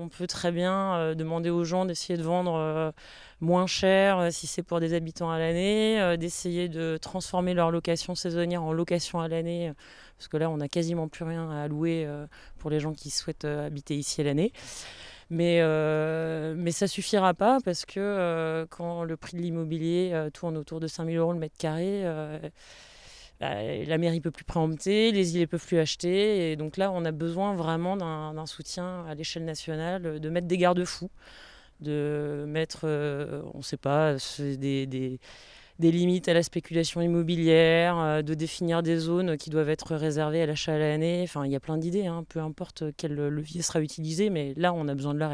On peut très bien euh, demander aux gens d'essayer de vendre euh, moins cher euh, si c'est pour des habitants à l'année, d'essayer de transformer leur location saisonnière en location à l'année, parce que là, on n'a quasiment plus rien à louer pour les gens qui souhaitent habiter ici à l'année. Mais, ça mais ça suffira pas parce que quand le prix de l'immobilier tourne autour de 5000 euros le mètre carré, bah, la mairie peut plus préempter, les îles peuvent plus acheter. Et donc là, on a besoin vraiment d'un soutien à l'échelle nationale, de mettre des garde-fous, de mettre, euh, on ne sait pas, des, limites à la spéculation immobilière, euh, de définir des zones qui doivent être réservées à l'achat à l'année. Enfin, il y a plein d'idées, hein, peu importe quel levier sera utilisé, mais là, on a besoin de leur